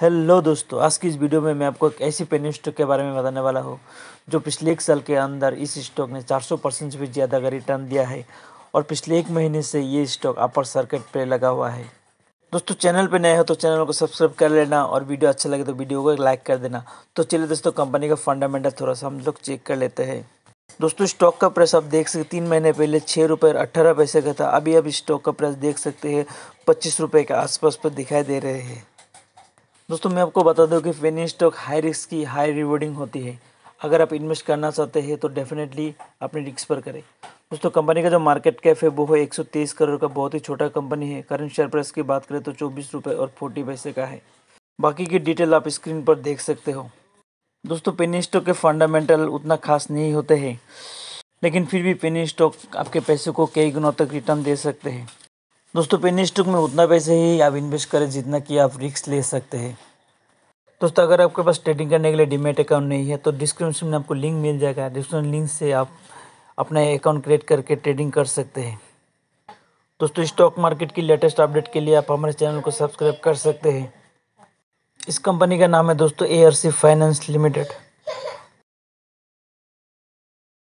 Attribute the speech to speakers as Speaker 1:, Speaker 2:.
Speaker 1: hello दोस्तों आज की इस वीडियो में मैं आपको एक ऐसी पेनी स्टॉक के बारे में बताने वाला हूँ जो पिछले एक साल के अंदर इस स्टॉक ने 400 परसेंट से भी ज़्यादा का रिटर्न दिया है और पिछले एक महीने से ये स्टॉक अपर सर्किट पे लगा हुआ है दोस्तों चैनल पे नए हो तो चैनल को सब्सक्राइब कर लेना और वीडियो अच्छा लगे तो वीडियो को लाइक कर देना तो चलिए दोस्तों कंपनी का फंडामेंटल थोड़ा सा हम लोग चेक कर लेते हैं दोस्तों स्टॉक का प्राइस आप देख सकते तीन महीने पहले छः रुपये अट्ठारह पैसे का था अभी अब स्टॉक का प्राइस देख सकते हैं पच्चीस रुपये के आसपास पर दिखाई दे रहे हैं दोस्तों मैं आपको बता दूं कि पेनी स्टॉक हाई रिस्क की हाई रिवॉर्डिंग होती है अगर आप इन्वेस्ट करना चाहते हैं तो डेफिनेटली अपने रिक्स पर करें दोस्तों कंपनी का जो मार्केट कैप है वो है एक करोड़ का बहुत ही छोटा कंपनी है करंट शेयर प्राइस की बात करें तो चौबीस और फोर्टी पैसे का है बाकी की डिटेल आप स्क्रीन पर देख सकते हो दोस्तों पेनी स्टॉक के फंडामेंटल उतना खास नहीं होते हैं लेकिन फिर भी पेनी स्टॉक आपके पैसे को कई गुना तक रिटर्न दे सकते हैं दोस्तों पेनी स्टॉक में उतना पैसे ही आप इन्वेस्ट करें जितना कि आप रिस्क ले सकते हैं दोस्तों अगर आपके पास ट्रेडिंग करने के लिए डिमेट अकाउंट नहीं है तो डिस्क्रिप्शन में आपको लिंक मिल जाएगा डिस्क्रिप्शन लिंक से आप अपना अकाउंट क्रिएट करके ट्रेडिंग कर सकते हैं दोस्तों स्टॉक मार्केट की लेटेस्ट अपडेट के लिए आप हमारे चैनल को सब्सक्राइब कर सकते हैं इस कंपनी का नाम है दोस्तों ए फाइनेंस लिमिटेड